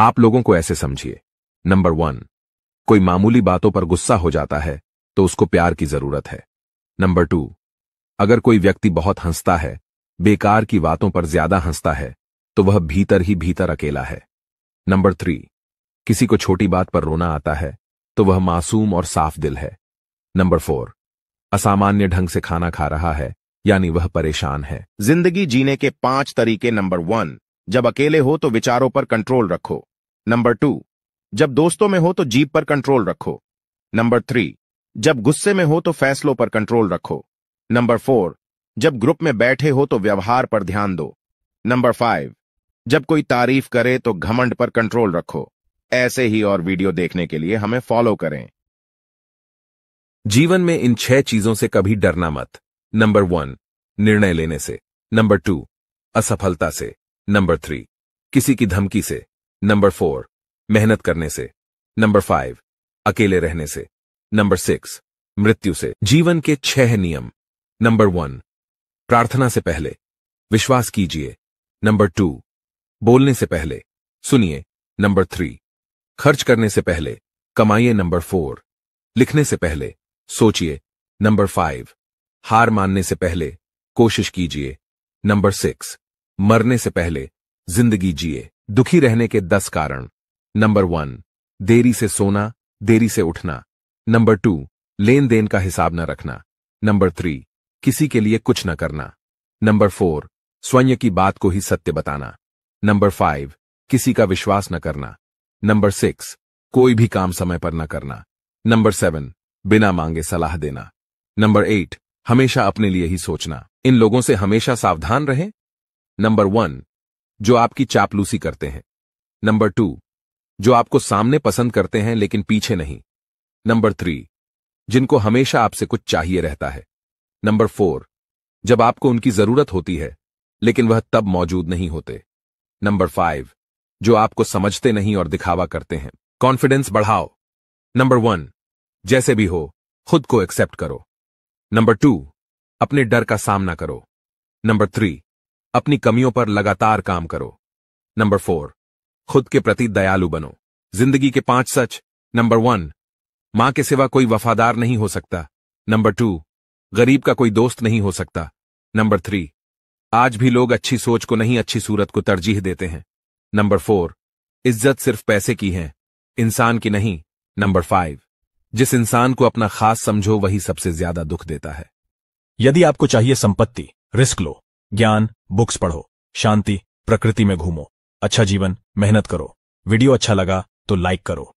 आप लोगों को ऐसे समझिए नंबर वन कोई मामूली बातों पर गुस्सा हो जाता है तो उसको प्यार की जरूरत है नंबर टू अगर कोई व्यक्ति बहुत हंसता है बेकार की बातों पर ज्यादा हंसता है तो वह भीतर ही भीतर अकेला है नंबर थ्री किसी को छोटी बात पर रोना आता है तो वह मासूम और साफ दिल है नंबर फोर असामान्य ढंग से खाना खा रहा है यानी वह परेशान है जिंदगी जीने के पांच तरीके नंबर वन जब अकेले हो तो विचारों पर कंट्रोल रखो नंबर टू जब दोस्तों में हो तो जीप पर कंट्रोल रखो नंबर थ्री जब गुस्से में हो तो फैसलों पर कंट्रोल रखो नंबर फोर जब ग्रुप में बैठे हो तो व्यवहार पर ध्यान दो नंबर फाइव जब कोई तारीफ करे तो घमंड पर कंट्रोल रखो ऐसे ही और वीडियो देखने के लिए हमें फॉलो करें जीवन में इन छह चीजों से कभी डरना मत नंबर वन निर्णय लेने से नंबर टू असफलता से नंबर थ्री किसी की धमकी से नंबर फोर मेहनत करने से नंबर फाइव अकेले रहने से नंबर सिक्स मृत्यु से जीवन के छह नियम नंबर वन प्रार्थना से पहले विश्वास कीजिए नंबर टू बोलने से पहले सुनिए नंबर थ्री खर्च करने से पहले कमाइए नंबर फोर लिखने से पहले सोचिए नंबर फाइव हार मानने से पहले कोशिश कीजिए नंबर सिक्स मरने से पहले जिंदगी जिए दुखी रहने के दस कारण नंबर वन देरी से सोना देरी से उठना नंबर टू लेन देन का हिसाब न रखना नंबर थ्री किसी के लिए कुछ न करना नंबर फोर स्वयं की बात को ही सत्य बताना नंबर फाइव किसी का विश्वास न करना नंबर सिक्स कोई भी काम समय पर न करना नंबर सेवन बिना मांगे सलाह देना नंबर एट हमेशा अपने लिए ही सोचना इन लोगों से हमेशा सावधान रहें नंबर वन जो आपकी चापलूसी करते हैं नंबर टू जो आपको सामने पसंद करते हैं लेकिन पीछे नहीं नंबर थ्री जिनको हमेशा आपसे कुछ चाहिए रहता है नंबर फोर जब आपको उनकी जरूरत होती है लेकिन वह तब मौजूद नहीं होते नंबर फाइव जो आपको समझते नहीं और दिखावा करते हैं कॉन्फिडेंस बढ़ाओ नंबर वन जैसे भी हो खुद को एक्सेप्ट करो नंबर टू अपने डर का सामना करो नंबर थ्री अपनी कमियों पर लगातार काम करो नंबर फोर खुद के प्रति दयालु बनो जिंदगी के पांच सच नंबर वन मां के सिवा कोई वफादार नहीं हो सकता नंबर टू गरीब का कोई दोस्त नहीं हो सकता नंबर थ्री आज भी लोग अच्छी सोच को नहीं अच्छी सूरत को तरजीह देते हैं नंबर फोर इज्जत सिर्फ पैसे की है इंसान की नहीं नंबर फाइव जिस इंसान को अपना खास समझो वही सबसे ज्यादा दुख देता है यदि आपको चाहिए संपत्ति रिस्क लो ज्ञान बुक्स पढ़ो शांति प्रकृति में घूमो अच्छा जीवन मेहनत करो वीडियो अच्छा लगा तो लाइक करो